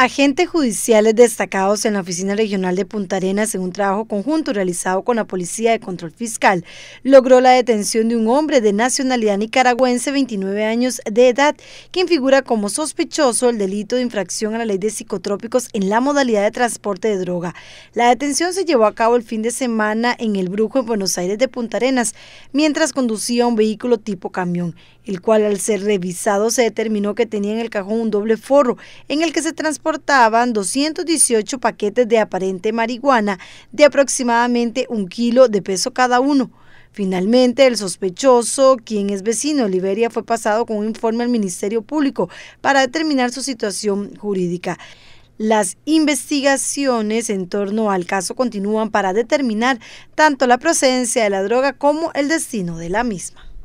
Agentes judiciales destacados en la Oficina Regional de Punta Arenas en un trabajo conjunto realizado con la Policía de Control Fiscal logró la detención de un hombre de nacionalidad nicaragüense, 29 años de edad, quien figura como sospechoso el delito de infracción a la ley de psicotrópicos en la modalidad de transporte de droga. La detención se llevó a cabo el fin de semana en El Brujo, en Buenos Aires de Punta Arenas, mientras conducía un vehículo tipo camión, el cual al ser revisado se determinó que tenía en el cajón un doble forro en el que se transportaba transportaban 218 paquetes de aparente marihuana de aproximadamente un kilo de peso cada uno. Finalmente, el sospechoso, quien es vecino de Liberia, fue pasado con un informe al Ministerio Público para determinar su situación jurídica. Las investigaciones en torno al caso continúan para determinar tanto la procedencia de la droga como el destino de la misma.